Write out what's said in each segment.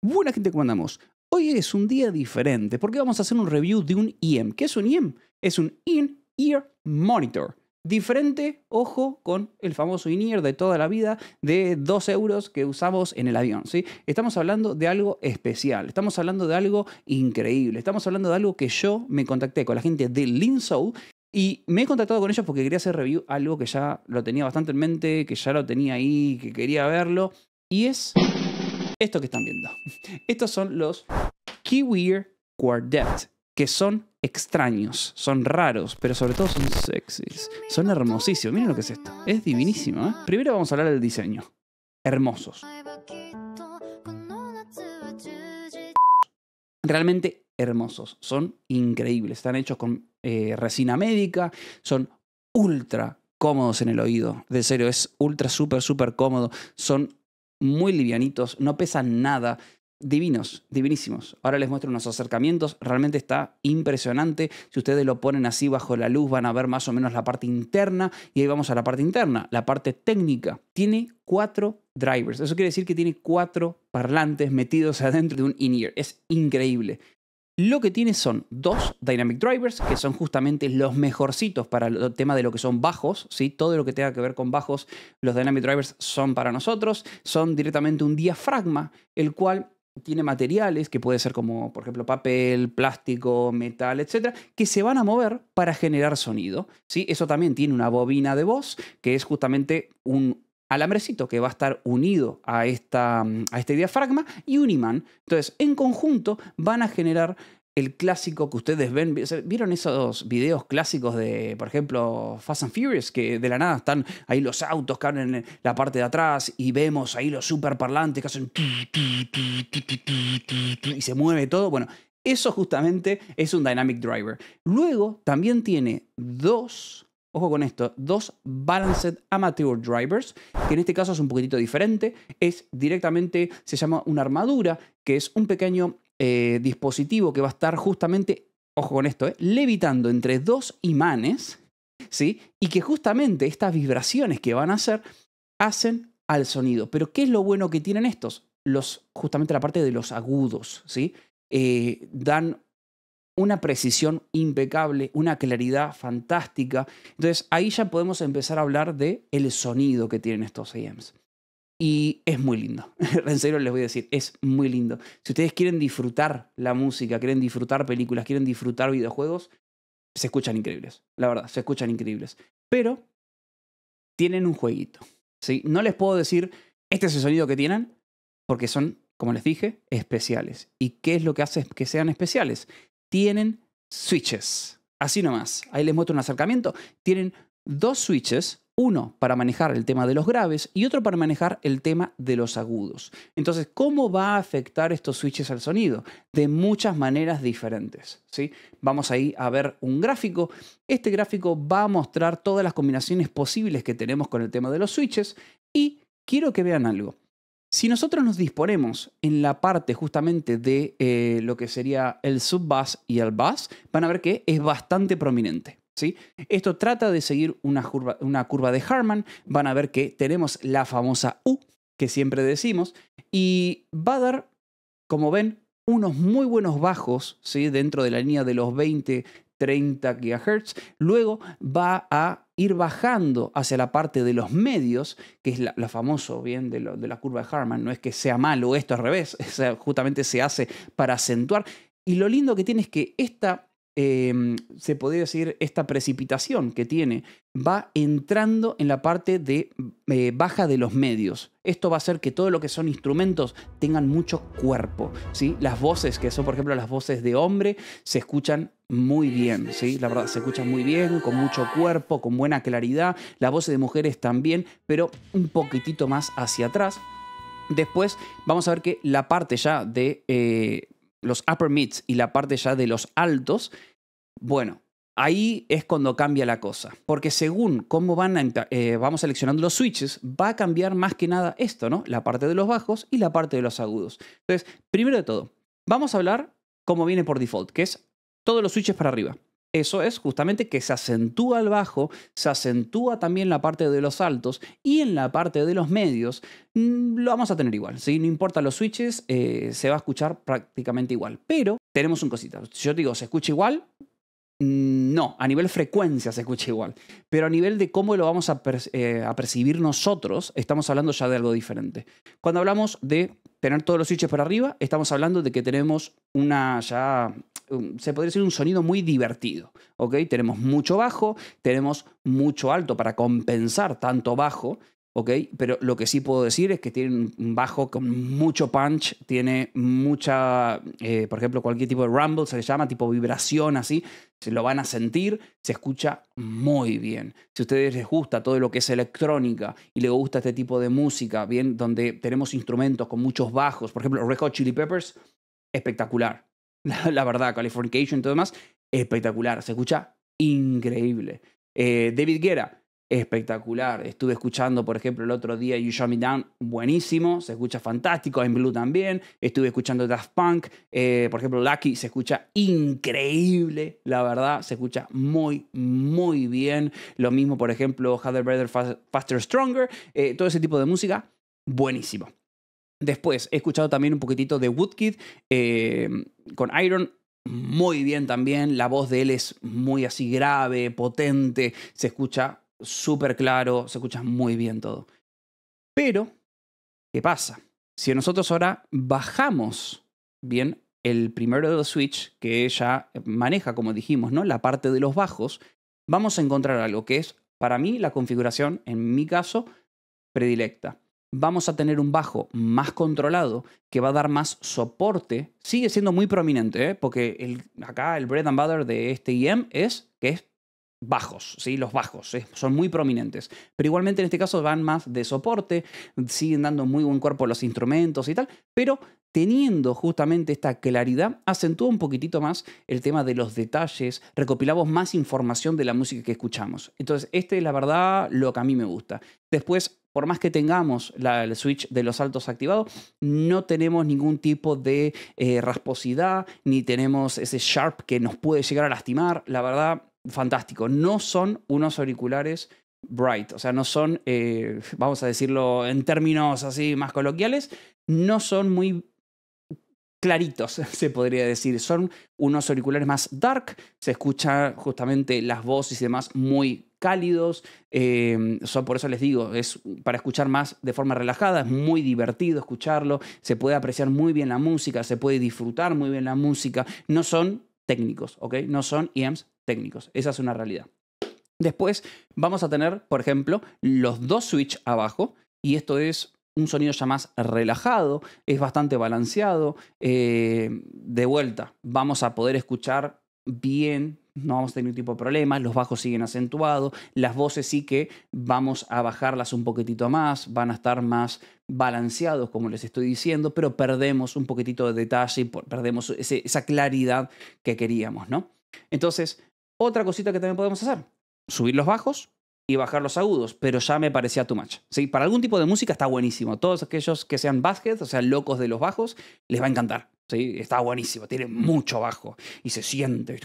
Buena gente, ¿cómo andamos? Hoy es un día diferente porque vamos a hacer un review de un IEM. ¿Qué es un IEM? Es un In-Ear Monitor. Diferente, ojo, con el famoso in-ear de toda la vida de 2 euros que usamos en el avión. ¿sí? Estamos hablando de algo especial, estamos hablando de algo increíble, estamos hablando de algo que yo me contacté con la gente de Linsoul y me he contactado con ellos porque quería hacer review algo que ya lo tenía bastante en mente, que ya lo tenía ahí, que quería verlo. Y es esto que están viendo. Estos son los Kiwir Quartet, que son extraños, son raros, pero sobre todo son sexys. Son hermosísimos. Miren lo que es esto. Es divinísimo. ¿eh? Primero vamos a hablar del diseño. Hermosos. Realmente hermosos. Son increíbles. Están hechos con eh, resina médica. Son ultra cómodos en el oído. De serio, es ultra, súper, súper cómodo. Son muy livianitos, no pesan nada. Divinos, divinísimos. Ahora les muestro unos acercamientos, realmente está impresionante. Si ustedes lo ponen así bajo la luz van a ver más o menos la parte interna y ahí vamos a la parte interna, la parte técnica. Tiene cuatro drivers, eso quiere decir que tiene cuatro parlantes metidos adentro de un in-ear. Es increíble. Lo que tiene son dos Dynamic Drivers, que son justamente los mejorcitos para el tema de lo que son bajos, ¿sí? todo lo que tenga que ver con bajos, los Dynamic Drivers son para nosotros, son directamente un diafragma, el cual tiene materiales que puede ser como, por ejemplo, papel, plástico, metal, etcétera, que se van a mover para generar sonido. ¿sí? Eso también tiene una bobina de voz, que es justamente un alambrecito que va a estar unido a, esta, mm, a este diafragma y un imán. Entonces, en conjunto van a generar el clásico que ustedes ven. ¿Vieron esos videos clásicos de, por ejemplo, Fast and Furious? Que de la nada están ahí los autos, caen en la parte de atrás y vemos ahí los parlantes que hacen... y se mueve todo. Bueno, eso justamente es un Dynamic Driver. Luego también tiene dos ojo con esto, dos Balanced Amateur Drivers, que en este caso es un poquitito diferente, es directamente, se llama una armadura, que es un pequeño eh, dispositivo que va a estar justamente, ojo con esto, eh, levitando entre dos imanes, ¿sí? Y que justamente estas vibraciones que van a hacer hacen al sonido. Pero ¿qué es lo bueno que tienen estos? Los, justamente la parte de los agudos, ¿sí? Eh, dan una precisión impecable, una claridad fantástica. Entonces ahí ya podemos empezar a hablar de el sonido que tienen estos AMs. Y es muy lindo. en serio les voy a decir, es muy lindo. Si ustedes quieren disfrutar la música, quieren disfrutar películas, quieren disfrutar videojuegos, se escuchan increíbles. La verdad, se escuchan increíbles. Pero tienen un jueguito. ¿sí? No les puedo decir, este es el sonido que tienen, porque son, como les dije, especiales. ¿Y qué es lo que hace que sean especiales? tienen switches. Así nomás. Ahí les muestro un acercamiento. Tienen dos switches, uno para manejar el tema de los graves y otro para manejar el tema de los agudos. Entonces, ¿cómo va a afectar estos switches al sonido? De muchas maneras diferentes. ¿sí? Vamos ahí a ver un gráfico. Este gráfico va a mostrar todas las combinaciones posibles que tenemos con el tema de los switches y quiero que vean algo. Si nosotros nos disponemos en la parte justamente de eh, lo que sería el sub y el bass, van a ver que es bastante prominente. ¿Sí? Esto trata de seguir una curva, de Harman. Van a ver que tenemos la famosa U, que siempre decimos, y va a dar, como ven, unos muy buenos bajos ¿sí? dentro de la línea de los 20, 30 GHz. Luego va a ir bajando hacia la parte de los medios, que es la, lo famoso bien de, la curva de Harman, no es que sea malo esto al revés, justamente se hace para acentuar. Y lo lindo que tiene es que esta Em, se podría decir, esta precipitación que tiene, va entrando en la parte de eh, baja de los medios. Esto va a hacer que todo lo que son instrumentos tengan mucho cuerpo, ¿sí? Las voces, que son por ejemplo las voces de hombre, se escuchan muy bien, ¿sí? La verdad, se escuchan muy bien, con mucho cuerpo, con buena claridad. Las voces de mujeres también, pero un poquitito más hacia atrás. Después vamos a ver que la parte ya de eh, los upper mids y la parte ya de los altos bueno, ahí es cuando cambia la cosa, porque según cómo van eh, vamos seleccionando los switches, va a cambiar más que nada esto, ¿no? La parte de los bajos y la parte de los agudos. Entonces, primero de todo, vamos a hablar cómo viene por default, que es todos los switches para arriba. Eso es justamente que se acentúa el bajo, se acentúa también la parte de los altos y en la parte de los medios mm, lo vamos a tener igual. no importa los switches, eh, se va a escuchar prácticamente igual. Pero tenemos un cosita. Si yo digo se escucha igual, Mm, no, a nivel frecuencia se escucha igual, pero a nivel de cómo lo vamos eh, a, percibir nosotros, estamos hablando ya de algo diferente. Cuando hablamos de tener todos los switches para arriba, estamos hablando de que tenemos una ya, um, se podría decir un sonido muy divertido, ¿ok? Tenemos mucho bajo, tenemos mucho alto para compensar tanto bajo, pero lo que sí puedo decir es que tiene un bajo con mucho punch, tiene mucha, eh, por ejemplo, cualquier tipo de rumble, se le llama, tipo vibración así, se lo van a sentir, se escucha muy bien. Si a ustedes les gusta todo lo que es electrónica y les gusta este tipo de música, bien, donde tenemos instrumentos con muchos bajos, por ejemplo, Red Hot Chili Peppers, espectacular. La, verdad, Californication y todo demás, espectacular, se escucha increíble. Eh, David Guerra, espectacular. Estuve escuchando, por ejemplo, el otro día You Shut Me Down, buenísimo, se escucha fantástico, en Blue también. Estuve escuchando Daft Punk, eh, por ejemplo, Lucky se escucha increíble, la verdad, se escucha muy, muy bien. Lo mismo, por ejemplo, Heather Brother Faster Stronger, eh, todo ese tipo de música, buenísimo. Después he escuchado también un poquitito de Woodkid eh, con Iron, muy bien también, la voz de él es muy así grave, potente, se escucha súper claro, se escucha muy bien todo. Pero, ¿qué pasa? Si nosotros ahora bajamos bien el primero de los switch, que ella maneja, como dijimos, ¿no? la parte de los bajos, vamos a encontrar algo que es, para mí, la configuración, en mi caso, predilecta. Vamos a tener un bajo más controlado que va a dar más soporte. Sigue siendo muy prominente, ¿eh? porque el, acá el bread and butter de este IEM es que es bajos, ¿sí? los bajos, son muy prominentes. Pero igualmente en este caso van más de soporte, siguen dando muy buen cuerpo a los instrumentos y tal, pero teniendo justamente esta claridad, acentúa un poquitito más el tema de los detalles, recopilamos más información de la música que escuchamos. Entonces, este es la verdad lo que a mí me gusta. Después, por más que tengamos el switch de los altos activado, no tenemos ningún tipo de eh, rasposidad, ni tenemos ese sharp que nos puede llegar a lastimar. La verdad, fantástico. No son unos auriculares bright, o sea, no son, eh, vamos a decirlo en términos así más coloquiales, no son muy claritos, se podría decir. Son unos auriculares más dark, se escuchan justamente las voces y demás muy cálidos, em, por eso les digo, es para escuchar más de forma relajada, es muy divertido escucharlo, se puede apreciar muy bien la música, se puede disfrutar muy bien la música, no son técnicos, ¿ok? No son EMs técnicos. Esa es una realidad. Después vamos a tener, por ejemplo, los dos switch abajo, y esto es un sonido ya más relajado, es bastante balanceado. Eh, de vuelta, vamos a poder escuchar bien, no vamos a tener ningún tipo de problema, los bajos siguen acentuados, las voces sí que vamos a bajarlas un poquitito más, van a estar más balanceados, como les estoy diciendo, pero perdemos un poquitito de detalle, perdemos esa claridad que queríamos, ¿no? Entonces, otra cosita que también podemos hacer, subir los bajos y bajar los agudos, pero ya me parecía too much. ¿Sí? Para algún tipo de música está buenísimo. Todos aquellos que sean baskets, o sea, locos de los bajos, les va a encantar. ¿Sí? Está buenísimo, tiene mucho bajo y se siente,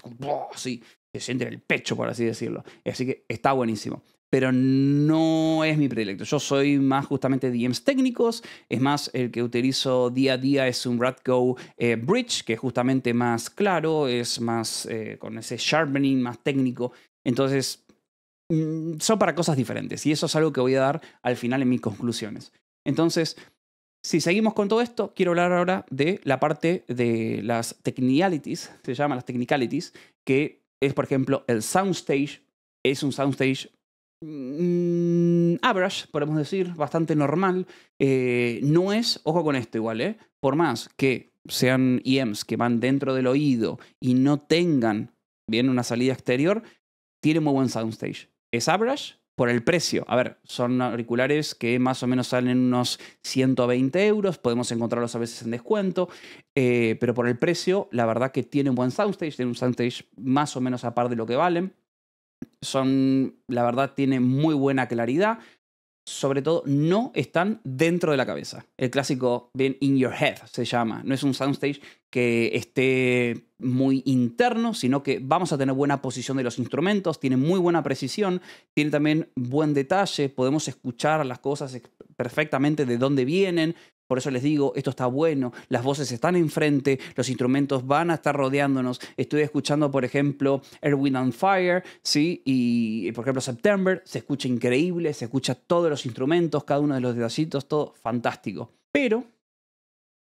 ¿sí? se siente en el pecho, por así decirlo. Así que está buenísimo pero no es mi predilecto. Yo soy más justamente DMs técnicos, es más, el que utilizo día a día es un Radco eh, Bridge, que es justamente más claro, es más eh, con ese sharpening más técnico. Entonces, mm, son para cosas diferentes y eso es algo que voy a dar al final en mis conclusiones. Entonces, si seguimos con todo esto, quiero hablar ahora de la parte de las technicalities, se llaman las technicalities, que es, por ejemplo, el soundstage. Es un soundstage mmm, average, podemos decir, bastante normal. Eh, no es, ojo con esto igual, ¿eh? por más que sean IEMs que van dentro del oído y no tengan bien una salida exterior, tiene muy buen soundstage. Es average por el precio. A ver, son auriculares que más o menos salen unos 120 euros, podemos encontrarlos a veces en descuento, eh, pero por el precio, la verdad que tiene un buen soundstage, tiene un soundstage más o menos a par de lo que valen. Son, la verdad, tiene muy buena claridad. Sobre todo, no están dentro de la cabeza. El clásico bien in your head se llama. No es un soundstage que esté muy interno, sino que vamos a tener buena posición de los instrumentos, tiene muy buena precisión, tiene también buen detalle, podemos escuchar las cosas perfectamente de dónde vienen, por eso les digo, esto está bueno, las voces están enfrente, los instrumentos van a estar rodeándonos. Estoy escuchando, por ejemplo, Erwin and Fire, ¿sí? Y, por ejemplo, September, se escucha increíble, se escucha todos los instrumentos, cada uno de los dedositos, todo fantástico. Pero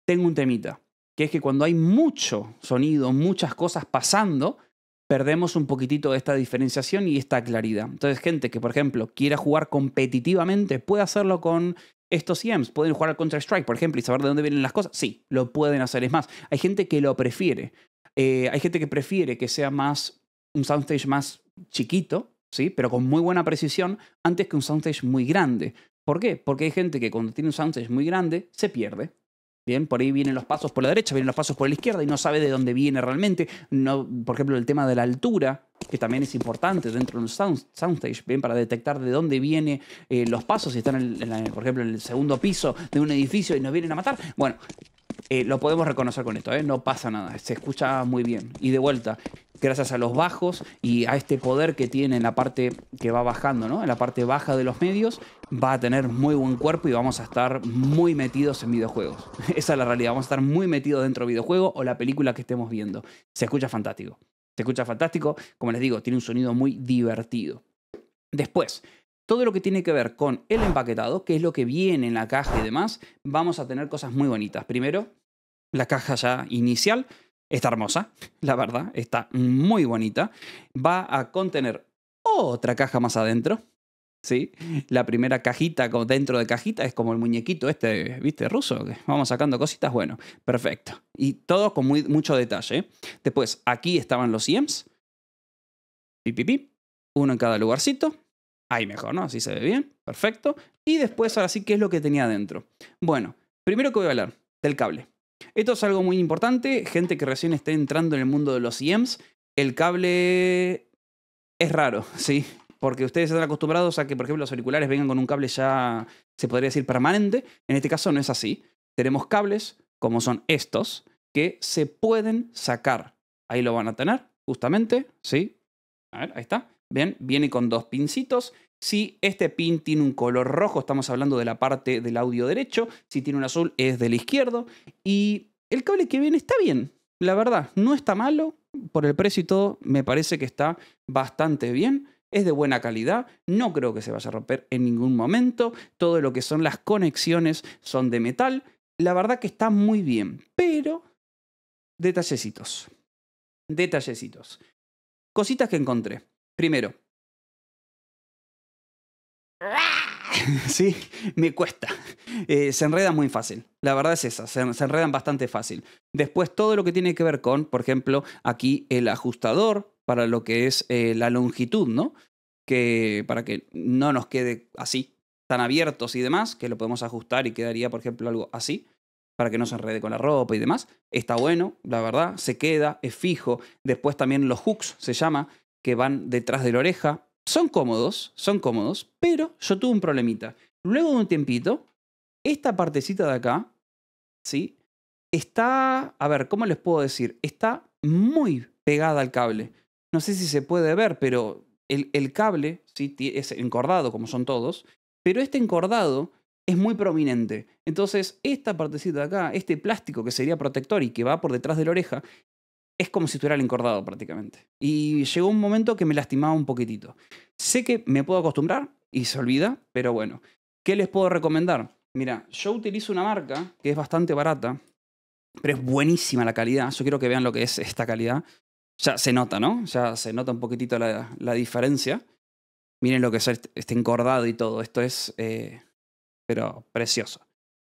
tengo un temita, que es que cuando hay mucho sonido, muchas cosas pasando, perdemos un poquitito de esta diferenciación y esta claridad. Entonces, gente que, por ejemplo, quiera jugar competitivamente, puede hacerlo con estos sims pueden jugar al Counter-Strike, por ejemplo, y saber de dónde vienen las cosas. Sí, lo pueden hacer. Es más, hay gente que lo prefiere. Eh, hay gente que prefiere que sea más un soundstage más chiquito, ¿sí? pero con muy buena precisión, antes que un soundstage muy grande. ¿Por qué? Porque hay gente que cuando tiene un soundstage muy grande se pierde Bien, por ahí vienen los pasos por la derecha, vienen los pasos por la izquierda y no sabe de dónde viene realmente. No, por ejemplo, el tema de la altura, que también es importante dentro de un sound, soundstage, bien, para detectar de dónde vienen eh, los pasos, si están, por ejemplo, en el segundo piso de un edificio y nos vienen a matar. Bueno, eh, lo podemos reconocer con esto, ¿eh? no pasa nada, se escucha muy bien. Y de vuelta, gracias a los bajos y a este poder que tiene en la parte que va bajando, en la parte baja de los medios, va a tener muy buen cuerpo y vamos a estar muy metidos en videojuegos. Esa es la realidad, vamos a estar muy metidos dentro del videojuego o la película que estemos viendo. Se escucha fantástico. Se escucha fantástico, como les digo, tiene un sonido muy divertido. Después, todo lo que tiene que ver con el empaquetado, que es lo que viene en la caja y demás, vamos a tener cosas muy bonitas. Primero, la caja ya inicial está hermosa, la verdad, está muy bonita. Va a contener otra caja más adentro. ¿Sí? La primera cajita dentro de cajita es como el muñequito este, ¿viste? Ruso, vamos sacando cositas. Bueno, perfecto. Y todo con muy, mucho detalle. Después, aquí estaban los IEMs. Pipipi. Uno en cada lugarcito. Ahí mejor, ¿no? Así se ve bien. Perfecto. Y después, ahora sí, ¿qué es lo que tenía adentro? Bueno, primero que voy a hablar del cable. Esto es algo muy importante. Gente que recién esté entrando en el mundo de los IEMs, el cable es raro, ¿sí? Porque ustedes están acostumbrados a que, por ejemplo, los auriculares vengan con un cable ya, se podría decir, permanente. En este caso no es así. Tenemos cables, como son estos, que se pueden sacar. Ahí lo van a tener, justamente, ¿sí? A ver, ahí está. Bien, Viene con dos pincitos. Si este pin tiene un color rojo, estamos hablando de la parte del audio derecho. Si tiene un azul, es del izquierdo. Y el cable que viene está bien. La verdad, no está malo. Por el precio y todo, me parece que está bastante bien es de buena calidad, no creo que se vaya a romper en ningún momento, todo lo que son las conexiones son de metal, la verdad que está muy bien, pero detallecitos, detallecitos. Cositas que encontré. Primero. ¡Ah! sí, me cuesta. Eh, se enredan muy fácil. La verdad es esa, se, enredan bastante fácil. Después todo lo que tiene que ver con, por ejemplo, aquí el ajustador para lo que es eh, la longitud, ¿no? Que para que no nos quede así, tan abiertos y demás, que lo podemos ajustar y quedaría, por ejemplo, algo así para que no se enrede con la ropa y demás. Está bueno, la verdad, se queda, es fijo. Después también los hooks se llama, que van detrás de la oreja. Son cómodos, son cómodos, pero yo tuve un problemita. Luego de un tiempito, esta partecita de acá, ¿sí? Está, a ver, ¿cómo les puedo decir? Está muy pegada al cable. No sé si se puede ver, pero el, cable, ¿sí? Es encordado, como son todos, pero este encordado es muy prominente. Entonces, esta partecita de acá, este plástico que sería protector y que va por detrás de la oreja, es como si estuviera el encordado prácticamente. Y llegó un momento que me lastimaba un poquitito. Sé que me puedo acostumbrar y se olvida, pero bueno. ¿Qué les puedo recomendar? Mira, yo utilizo una marca que es bastante barata, pero es buenísima la calidad. Yo quiero que vean lo que es esta calidad. Ya se nota, ¿no? Ya se nota un poquitito la, diferencia. Miren lo que es este, este encordado y todo. Esto es, eh, pero precioso.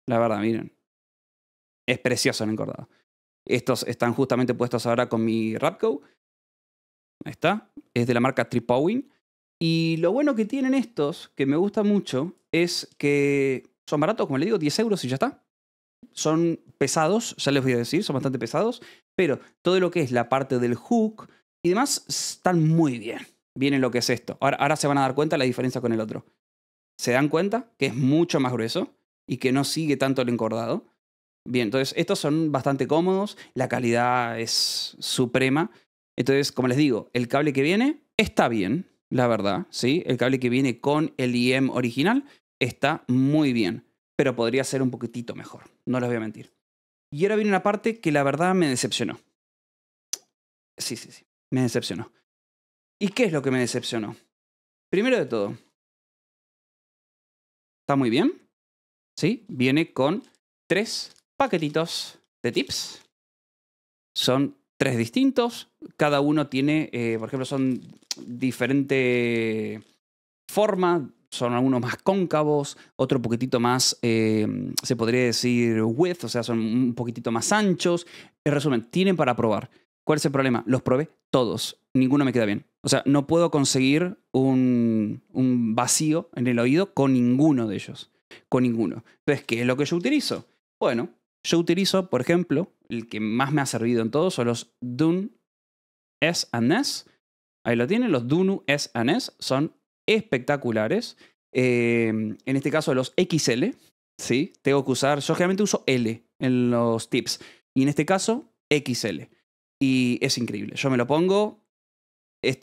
La verdad, miren. Es precioso el encordado. Estos están justamente puestos ahora con mi Rapco. Ahí está. Es de la marca Tripowin. Y lo bueno que tienen estos, que me gusta mucho, es que son baratos, como le digo, 10 euros y ya está. Son pesados, ya les voy a decir, son bastante pesados, pero todo lo que es la parte del hook y demás están muy bien. Vienen lo que es esto. Ahora, ahora se van a dar cuenta la diferencia con el otro. Se dan cuenta que es mucho más grueso y que no sigue tanto el encordado. Bien, entonces estos son bastante cómodos, la calidad es suprema. Entonces, como les digo, el cable que viene está bien, la verdad, ¿sí? El cable que viene con el IEM original está muy bien, pero podría ser un poquitito mejor, no les voy a mentir. Y ahora viene una parte que la verdad me decepcionó. Sí, sí, sí, me decepcionó. ¿Y qué es lo que me decepcionó? Primero de todo, está muy bien, ¿sí? Viene con tres paquetitos de tips. Son tres distintos. Cada uno tiene, eh, por ejemplo, son diferente forma. Son algunos más cóncavos, otro poquitito más, eh, se podría decir, width, o sea, son un poquitito más anchos. En resumen, tienen para probar. ¿Cuál es el problema? Los probé todos. Ninguno me queda bien. O sea, no puedo conseguir un, un vacío en el oído con ninguno de ellos. Con ninguno. Entonces, ¿qué es lo que yo utilizo? Bueno, yo utilizo, por ejemplo, el que más me ha servido en todo son los Dun S Ahí lo tienen, los Dunu S son espectaculares. Em, en este caso, los XL, ¿sí? Tengo que usar, yo generalmente uso L en los tips. Y en este caso, XL. Y es increíble. Yo me lo pongo.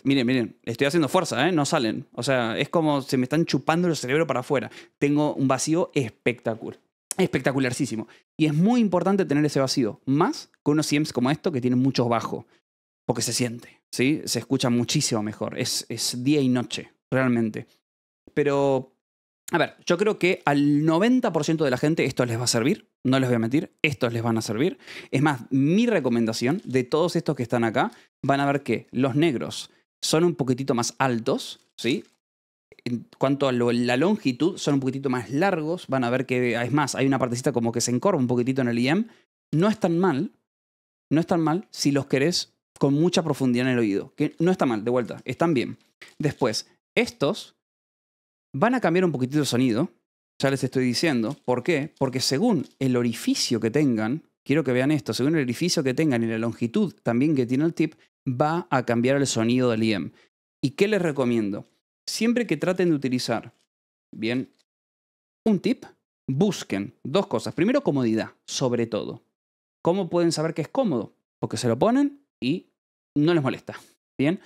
miren, miren, estoy haciendo fuerza, ¿eh? No salen. O sea, es como se me están chupando el cerebro para afuera. Tengo un vacío espectacular espectacularísimo Y es muy importante tener ese vacío, más con unos CMs como esto que tienen muchos bajos, porque se siente, ¿sí? Se escucha muchísimo mejor, es, es día y noche, realmente. Pero, a ver, yo creo que al 90% de la gente esto les va a servir, no les voy a mentir, estos les van a servir. Es más, mi recomendación de todos estos que están acá, van a ver que los negros son un poquitito más altos, ¿sí? en cuanto a la longitud, son un poquitito más largos. Van a ver que, es más, hay una partecita como que se encorva un poquitito en el IEM, No es tan mal, no es tan mal si los querés con mucha profundidad en el oído. Que no está mal, de vuelta, están bien. Después, estos van a cambiar un poquitito el sonido. Ya les estoy diciendo. ¿Por qué? Porque según el orificio que tengan, quiero que vean esto, según el orificio que tengan y la longitud también que tiene el tip, va a cambiar el sonido del IEM. ¿Y qué les recomiendo? siempre que traten de utilizar, bien, un tip, busquen dos cosas. Primero, comodidad, sobre todo. ¿Cómo pueden saber que es cómodo? Porque se lo ponen y no les molesta. Bien.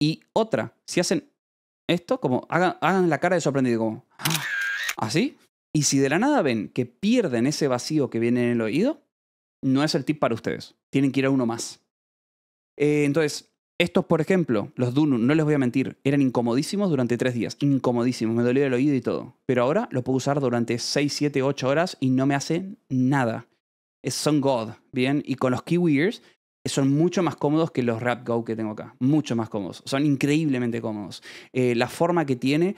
Y otra, si hacen esto, como hagan, la cara de sorprendido, como ¡Ah! así. Y si de la nada ven que pierden ese vacío que viene en el oído, no es el tip para ustedes. Tienen que ir a uno más. Eh, entonces, estos, por ejemplo, los Dunu, no les voy a mentir, eran incomodísimos durante tres días. Incomodísimos, me dolía el oído y todo. Pero ahora los puedo usar durante 6, 7, 8 horas y no me hace nada. son God, ¿bien? Y con los Kiwi Ears son mucho más cómodos que los Rap Go que tengo acá. Mucho más cómodos. Son increíblemente cómodos. Eh, la forma que tiene,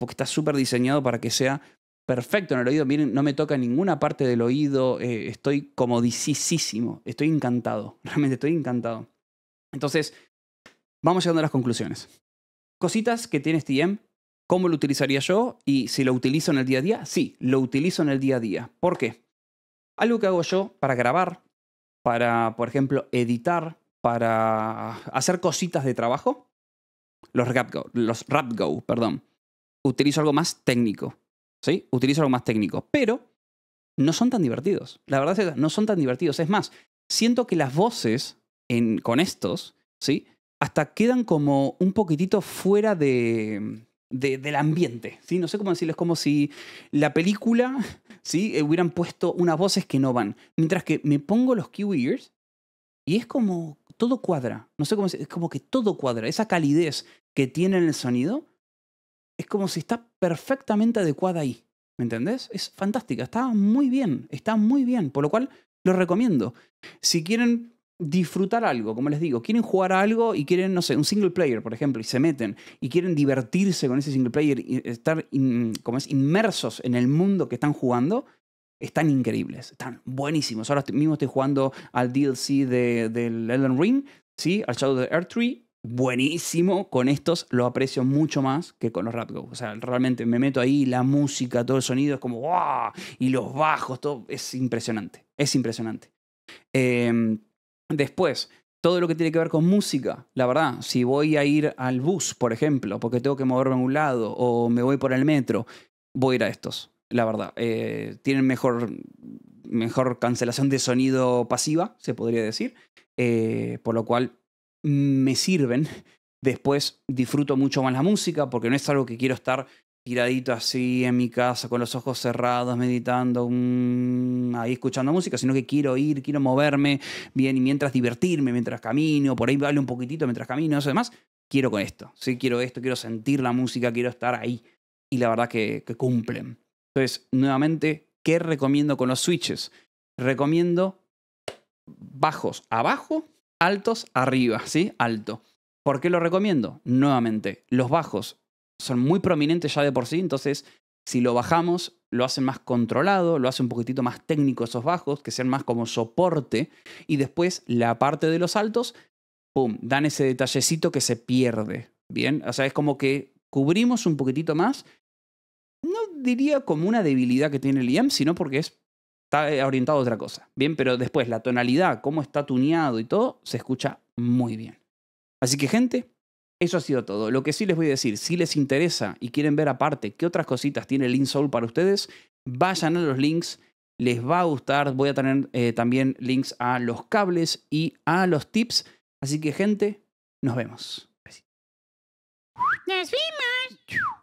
porque está súper diseñado para que sea perfecto en el oído. Miren, no me toca ninguna parte del oído. Eh, estoy comodicísimo. Estoy encantado. Realmente estoy encantado. Entonces, vamos llegando a las conclusiones. Cositas que tiene STM, ¿cómo lo utilizaría yo? Y si lo utilizo en el día a día, sí, lo utilizo en el día a día. ¿Por qué? Algo que hago yo para grabar, para, por ejemplo, editar, para hacer cositas de trabajo, los RapGo, los RapGo, perdón. Utilizo algo más técnico, ¿sí? Utilizo algo más técnico, pero no son tan divertidos. La verdad es que no son tan divertidos. Es más, siento que las voces con estos, ¿sí? Hasta quedan como un poquitito fuera de, del ambiente, ¿sí? No sé cómo decirlo, es como si la película, ¿sí? Eh, hubieran puesto unas voces que no van. Mientras que me pongo los Q Ears y es como todo cuadra. No sé cómo decirlo. es como que todo cuadra. Esa calidez que tiene en el sonido es como si está perfectamente adecuada ahí. ¿Me entendés? Es fantástica, está muy bien, está muy bien, por lo cual lo recomiendo. Si quieren disfrutar algo, como les digo, quieren jugar algo y quieren, no sé, un single player, por ejemplo, y se meten y quieren divertirse con ese single player y estar como es, inmersos en el mundo que están jugando, están increíbles, están buenísimos. Ahora mismo estoy jugando al DLC de, del Elden Ring, ¿sí? al Shadow of the Earth Tree, buenísimo. Con estos lo aprecio mucho más que con los Rap O sea, realmente me meto ahí, la música, todo el sonido es como ¡wow! Y los bajos, todo es impresionante, es impresionante. Eh, Después, todo lo que tiene que ver con música, la verdad, si voy a ir al bus, por ejemplo, porque tengo que moverme a un lado o me voy por el metro, voy a ir a estos, la verdad. Eh, tienen mejor, mejor cancelación de sonido pasiva, se podría decir, eh, por lo cual me sirven. Después disfruto mucho más la música porque no es algo que quiero estar tiradito así en mi casa, con los ojos cerrados, meditando, mm, ahí escuchando música, sino que quiero ir, quiero moverme bien y mientras divertirme, mientras camino, por ahí vale un poquitito mientras camino, eso demás, quiero con esto, sí, quiero esto, quiero sentir la música, quiero estar ahí. Y la verdad que, que cumplen. Entonces, nuevamente, ¿qué recomiendo con los switches? Recomiendo bajos abajo, altos arriba, ¿sí? Alto. ¿Por qué lo recomiendo? Nuevamente, los bajos son muy prominentes ya de por sí, entonces si lo bajamos, lo hacen más controlado, lo hace un poquitito más técnico esos bajos, que sean más como soporte, y después la parte de los altos, ¡pum!, dan ese detallecito que se pierde, ¿bien? O sea, es como que cubrimos un poquitito más, no diría como una debilidad que tiene el Liam sino porque es, está eh, orientado a otra cosa, ¿bien? Pero después la tonalidad, cómo está tuneado y todo, se escucha muy bien. Así que gente, eso ha sido todo. Lo que sí les voy a decir, si les interesa y quieren ver aparte qué otras cositas tiene el InSoul para ustedes, vayan a los links, les va a gustar. Voy a tener eh, también links a los cables y a los tips. Así que gente, nos vemos. Nos vemos!